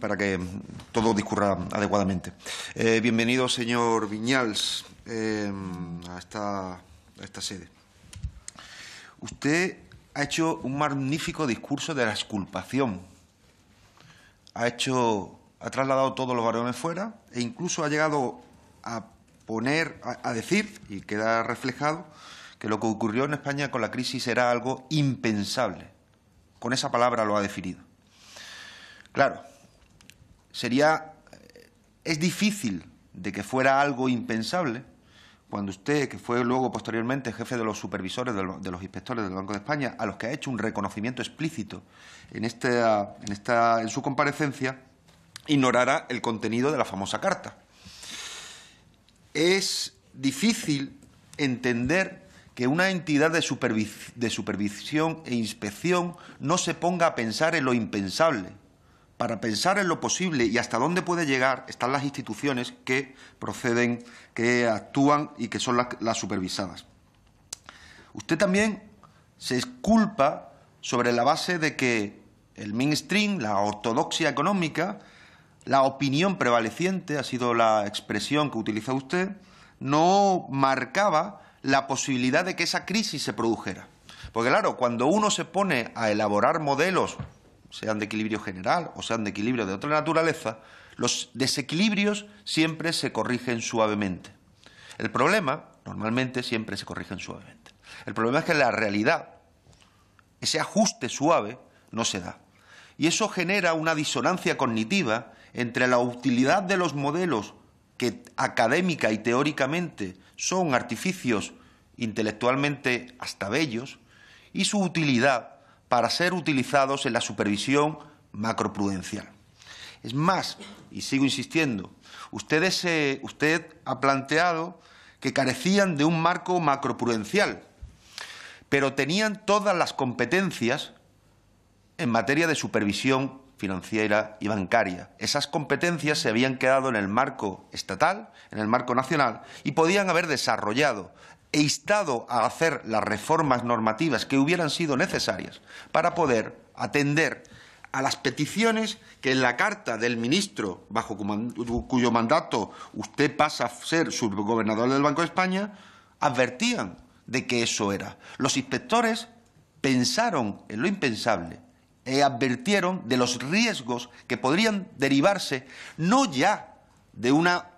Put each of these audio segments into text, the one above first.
para que todo discurra adecuadamente. Eh, bienvenido, señor Viñals, eh, a, esta, esta sede. Usted ha hecho un magnífico discurso de la exculpación. Ha hecho, ha trasladado todos los varones fuera e incluso ha llegado a poner, a decir, y queda reflejado, que lo que ocurrió en España con la crisis era algo impensable. Con esa palabra lo ha definido. Claro, sería, eh, es difícil de que fuera algo impensable cuando usted, que fue luego posteriormente jefe de los supervisores, de los, inspectores del Banco de España, a los que ha hecho un reconocimiento explícito en, este, en, esta, en su comparecencia, ignorara el contenido de la famosa carta. Es difícil entender que una entidad de supervisión e inspección no se ponga a pensar en lo impensable, para pensar en lo posible y hasta dónde puede llegar están las instituciones que proceden, que actúan y que son las, supervisadas. Usted también se esculpa sobre la base de que el mainstream, la ortodoxia económica, la opinión prevaleciente, ha sido la expresión que utiliza usted, no marcaba la posibilidad de que esa crisis se produjera. Porque claro, cuando uno se pone a elaborar modelos sean de equilibrio general o sean de equilibrio de otra naturaleza, los desequilibrios siempre se corrigen suavemente. El problema, normalmente, siempre se corrigen suavemente. El problema es que en la realidad, ese ajuste suave no se da. Y eso genera una disonancia cognitiva entre la utilidad de los modelos que académica y teóricamente son artificios intelectualmente hasta bellos, y su utilidad para ser utilizados en la supervisión macroprudencial. Es más, y sigo insistiendo, ustedes, eh, usted ha planteado que carecían de un marco macroprudencial, pero tenían todas las competencias en materia de supervisión financiera y bancaria. Esas competencias se habían quedado en el marco estatal, en el marco nacional, y podían haber desarrollado e instado a hacer las reformas normativas que hubieran sido necesarias para poder atender a las peticiones que en la carta del ministro, bajo cuyo mandato usted pasa a ser subgobernador del Banco de España, advertían de que eso era. Los inspectores pensaron en lo impensable e advirtieron de los riesgos que podrían derivarse no ya de una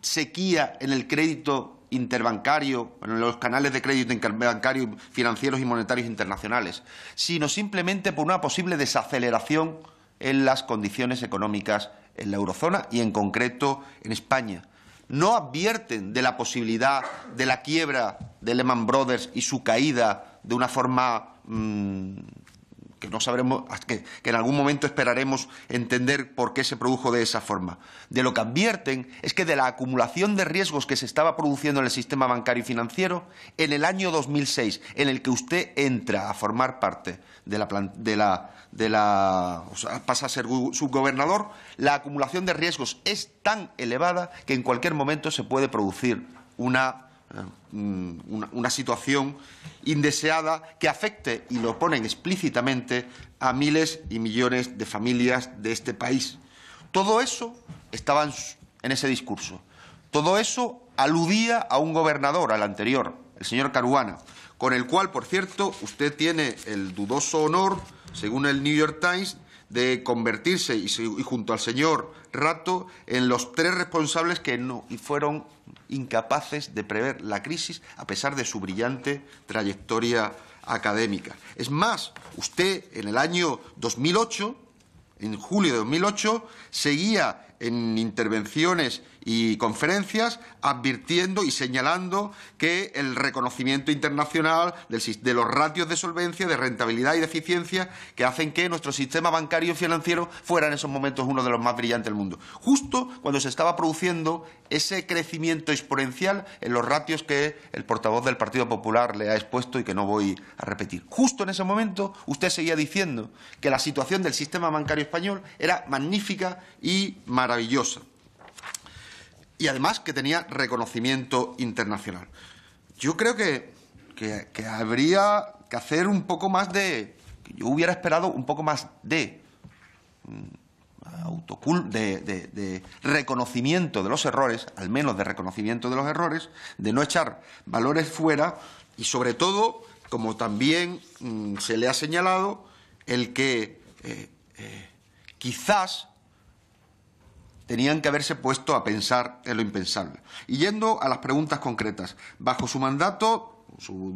sequía en el crédito interbancario, en los canales de crédito interbancario financieros y monetarios internacionales, sino simplemente por una posible desaceleración en las condiciones económicas en la eurozona y en concreto en España. No advierten de la posibilidad de la quiebra de Lehman Brothers y su caída de una forma mm, que no sabremos, que, en algún momento esperaremos entender por qué se produjo de esa forma. De lo que advierten es que de la acumulación de riesgos que se estaba produciendo en el sistema bancario y financiero, en el año 2006, en el que usted entra a formar parte de la, pasa a ser subgobernador, la acumulación de riesgos es tan elevada que en cualquier momento se puede producir una una, situación indeseada que afecte, y lo ponen explícitamente, a miles y millones de familias de este país. Todo eso estaba en, en ese discurso. Todo eso aludía a un gobernador, al anterior, el señor Caruana, con el cual, por cierto, usted tiene el dudoso honor, según el New York Times, de convertirse y, junto al señor Rato en los tres responsables que no y fueron incapaces de prever la crisis a pesar de su brillante trayectoria académica. Es más, usted en el año 2008, en julio de 2008, seguía en intervenciones y conferencias advirtiendo y señalando que el reconocimiento internacional de los ratios de solvencia, de rentabilidad y de eficiencia que hacen que nuestro sistema bancario y financiero fuera en esos momentos uno de los más brillantes del mundo. Justo cuando se estaba produciendo ese crecimiento exponencial en los ratios que el portavoz del Partido Popular le ha expuesto y que no voy a repetir. Justo en ese momento usted seguía diciendo que la situación del sistema bancario español era magnífica y maravillosa y además que tenía reconocimiento internacional. Yo creo que, habría que hacer un poco más de... Que yo hubiera esperado un poco más mm, de... De, de, reconocimiento de los errores, al menos de reconocimiento de los errores, de no echar valores fuera y sobre todo, como también mm, se le ha señalado, el que eh, eh, quizás tenían que haberse puesto a pensar en lo impensable. Y yendo a las preguntas concretas, bajo su mandato, su,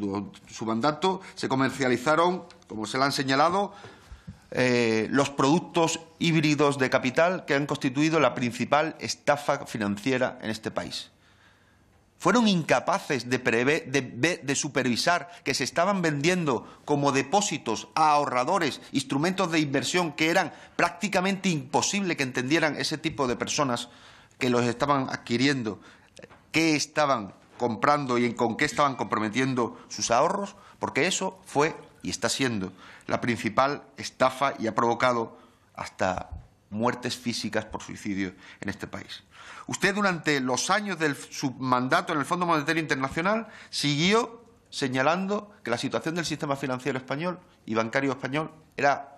mandato se comercializaron, como se le han señalado, eh, los productos híbridos de capital que han constituido la principal estafa financiera en este país fueron incapaces de, supervisar que se estaban vendiendo como depósitos a ahorradores instrumentos de inversión que eran prácticamente imposible que entendieran ese tipo de personas que los estaban adquiriendo, qué estaban comprando y con qué estaban comprometiendo sus ahorros, porque eso fue y está siendo la principal estafa y ha provocado hasta muertes físicas por suicidio en este país. Usted durante los años de su mandato en el Fondo Monetario Internacional siguió señalando que la situación del sistema financiero español y bancario español era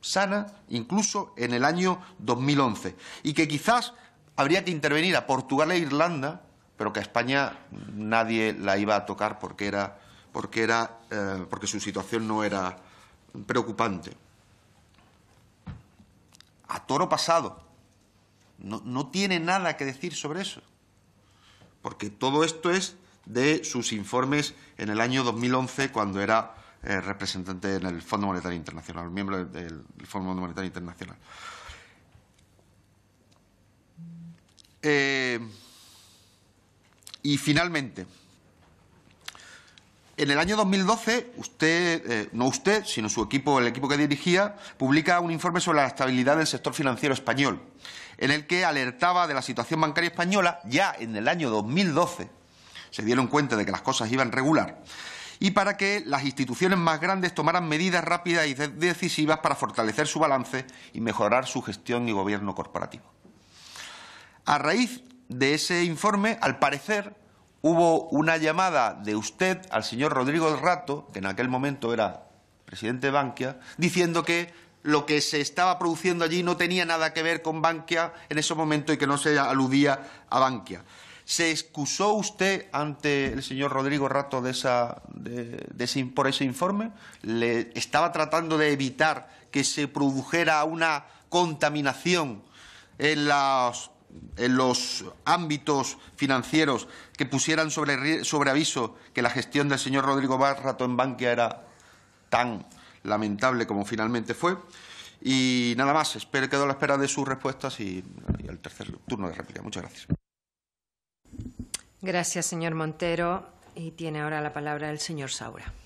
sana incluso en el año 2011 y que quizás habría que intervenir a Portugal e Irlanda, pero que a España nadie la iba a tocar porque era porque era eh, porque su situación no era preocupante a toro pasado. No, tiene nada que decir sobre eso. Porque todo esto es de sus informes en el año 2011 cuando era eh, representante en el Fondo Monetario Internacional, miembro del, del Fondo Monetario Internacional. Eh, y finalmente, en el año 2012, usted, eh, no usted, sino su equipo, el equipo que dirigía, publica un informe sobre la estabilidad del sector financiero español, en el que alertaba de la situación bancaria española ya en el año 2012. Se dieron cuenta de que las cosas iban regular y para que las instituciones más grandes tomaran medidas rápidas y decisivas para fortalecer su balance y mejorar su gestión y gobierno corporativo. A raíz de ese informe, al parecer, hubo una llamada de usted al señor Rodrigo Rato, que en aquel momento era presidente de Bankia, diciendo que lo que se estaba produciendo allí no tenía nada que ver con Bankia en ese momento y que no se aludía a Bankia. ¿Se excusó usted ante el señor Rodrigo Rato de esa, de, por ese informe? ¿Le estaba tratando de evitar que se produjera una contaminación en las... En los ámbitos financieros que pusieran sobre, sobre aviso que la gestión del señor Rodrigo Barrato en Bankia era tan lamentable como finalmente fue. Y nada más, espero quedo a la espera de sus respuestas y, al tercer turno de réplica. Muchas gracias. Gracias, señor Montero. Y tiene ahora la palabra el señor Saura.